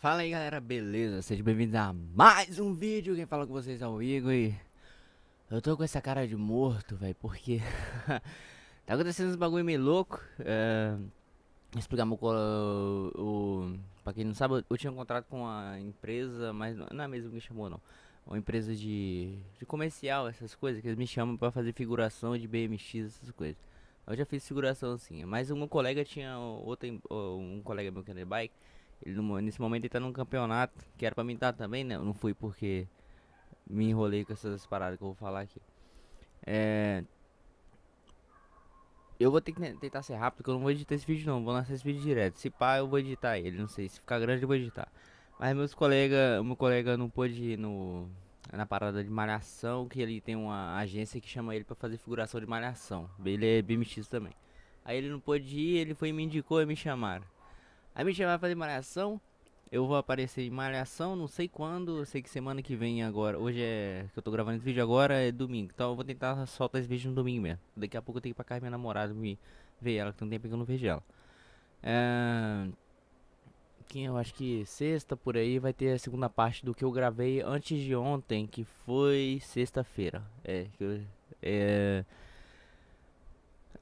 Fala aí galera, beleza? Sejam bem-vindos a mais um vídeo. Quem fala com vocês é o Igor e. Eu tô com essa cara de morto, velho, porque. tá acontecendo uns bagulho meio louco. É... Vou explicar meu. O... o... Pra quem não sabe, eu tinha um contrato com uma empresa, mas não é mesmo que chamou, não. Uma empresa de, de comercial, essas coisas, que eles me chamam pra fazer figuração de BMX, essas coisas. Eu já fiz figuração assim, mas um colega tinha outra, um colega meu que era de bike ele, nesse momento ele tá num campeonato que era pra mim estar também, né? Eu não fui porque me enrolei com essas paradas que eu vou falar aqui. É. Eu vou ter que né, tentar ser rápido, que eu não vou editar esse vídeo não, vou lançar esse vídeo direto. Se pá, eu vou editar ele, não sei, se ficar grande eu vou editar. Mas meus colegas, meu colega não pôde ir no, na parada de malhação, que ele tem uma agência que chama ele pra fazer figuração de malhação. Ele é BMX também. Aí ele não pôde ir, ele foi e me indicou e me chamaram. Aí me chamaram pra fazer malhação. Eu vou aparecer em malhação, não sei quando, sei que semana que vem agora. Hoje é. que eu tô gravando esse vídeo agora, é domingo. Então eu vou tentar soltar esse vídeo no domingo mesmo. Daqui a pouco eu tenho que ir pra casa minha namorada me ver ela, que tem um tempo que eu não vejo ela. É... Quem eu acho que sexta por aí vai ter a segunda parte do que eu gravei antes de ontem, que foi sexta-feira. É, é.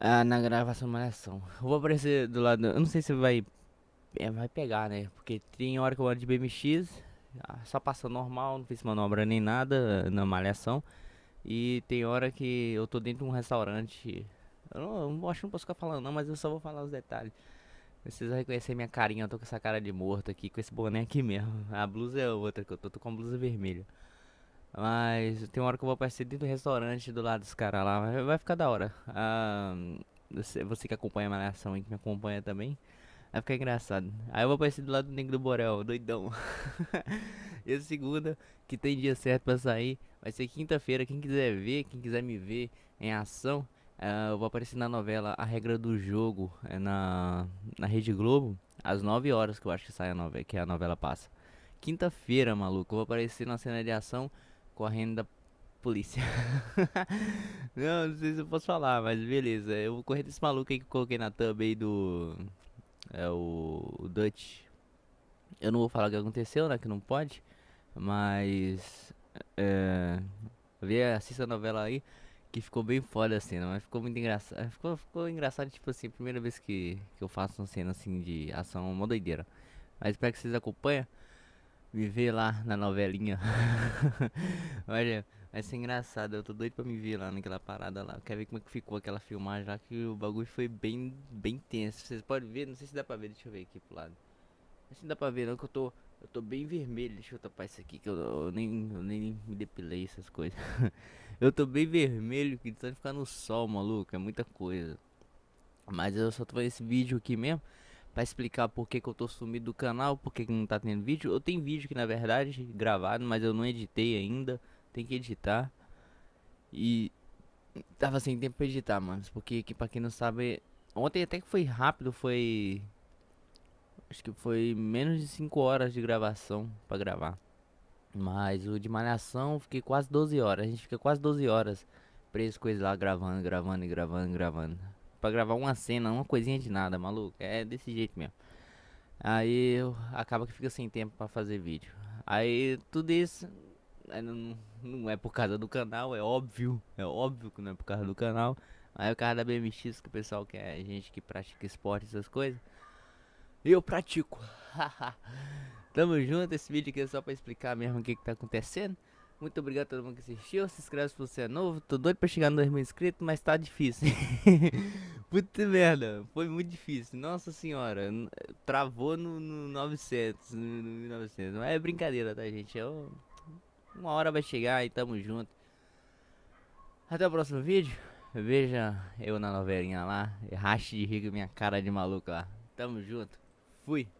Ah, na gravação malhação. vou aparecer do lado. Eu não sei se vai é, vai pegar, né? Porque tem hora que eu ando de BMX, ah, só passa normal, não fiz manobra nem nada na malhação. E tem hora que eu tô dentro de um restaurante. Eu não, eu acho que não posso ficar falando não, mas eu só vou falar os detalhes. Vocês vão reconhecer minha carinha, eu tô com essa cara de morto aqui, com esse boné aqui mesmo. A blusa é outra que eu tô, tô com a blusa vermelha. Mas tem uma hora que eu vou aparecer dentro do restaurante do lado dos caras lá, vai ficar da hora. Ah, você, você que acompanha a malhação e que me acompanha também, vai ficar engraçado. Aí eu vou aparecer do lado do Negro do Borel, doidão. e a segunda, que tem dia certo pra sair, vai ser quinta-feira. Quem quiser ver, quem quiser me ver em ação, uh, eu vou aparecer na novela A Regra do Jogo, é na, na Rede Globo, às 9 horas que eu acho que sai a novela, que a novela passa. Quinta-feira, maluco, eu vou aparecer na cena de ação correndo da polícia. não, não sei se eu posso falar, mas beleza. Eu vou correr desse maluco aí que eu coloquei na thumb aí do é o, o Dutch. Eu não vou falar o que aconteceu, né? Que não pode. Mas. É, vê, assista a novela aí. Que ficou bem foda a cena, mas ficou muito engraçado. É, ficou, ficou engraçado, tipo assim, primeira vez que, que eu faço uma cena assim de ação, uma doideira. Mas espero que vocês acompanhem viver lá na novelinha. Olha, vai ser engraçado. Eu tô doido pra me ver lá naquela parada lá. Eu quero ver como é que ficou aquela filmagem lá, que o bagulho foi bem, bem tenso. Vocês podem ver, não sei se dá pra ver, deixa eu ver aqui pro lado. Não se dá pra ver não, que eu tô. Eu tô bem vermelho, deixa eu tapar isso aqui que eu, eu nem, eu nem me depilei essas coisas. eu tô bem vermelho, que tanto ficar no sol, maluco, é muita coisa. Mas eu só tô fazendo esse vídeo aqui mesmo para explicar por que, que eu tô sumido do canal, por que, que não tá tendo vídeo. Eu tenho vídeo que na verdade gravado, mas eu não editei ainda. Tem que editar. E tava sem tempo pra editar, mano. Porque que, pra quem não sabe. Ontem até que foi rápido, foi. Acho que foi menos de 5 horas de gravação para gravar. Mas o de malhação fiquei quase 12 horas. A gente fica quase 12 horas preso coisa lá gravando, gravando e gravando, gravando pra gravar uma cena, uma coisinha de nada, maluco. É desse jeito mesmo. Aí eu, acaba que fica sem tempo para fazer vídeo. Aí tudo isso não, é por causa do canal, é óbvio. É óbvio que não é por causa do canal. Aí o cara da BMX, que o pessoal que é gente que pratica esporte, essas coisas. Eu pratico. Tamo junto, esse vídeo aqui é só pra explicar mesmo o que, que tá acontecendo. Muito obrigado a todo mundo que assistiu. Se inscreve se você é novo. Tô doido pra chegar no 2 mil inscritos, mas tá difícil. Puta merda, foi muito difícil. Nossa senhora, travou no, no 900, no, no 1900. Não é brincadeira, tá, gente? É Uma hora vai chegar e tamo junto. Até o próximo vídeo. Veja eu na novelinha lá. Rache de rico minha cara de maluco lá. Tamo junto. Fui.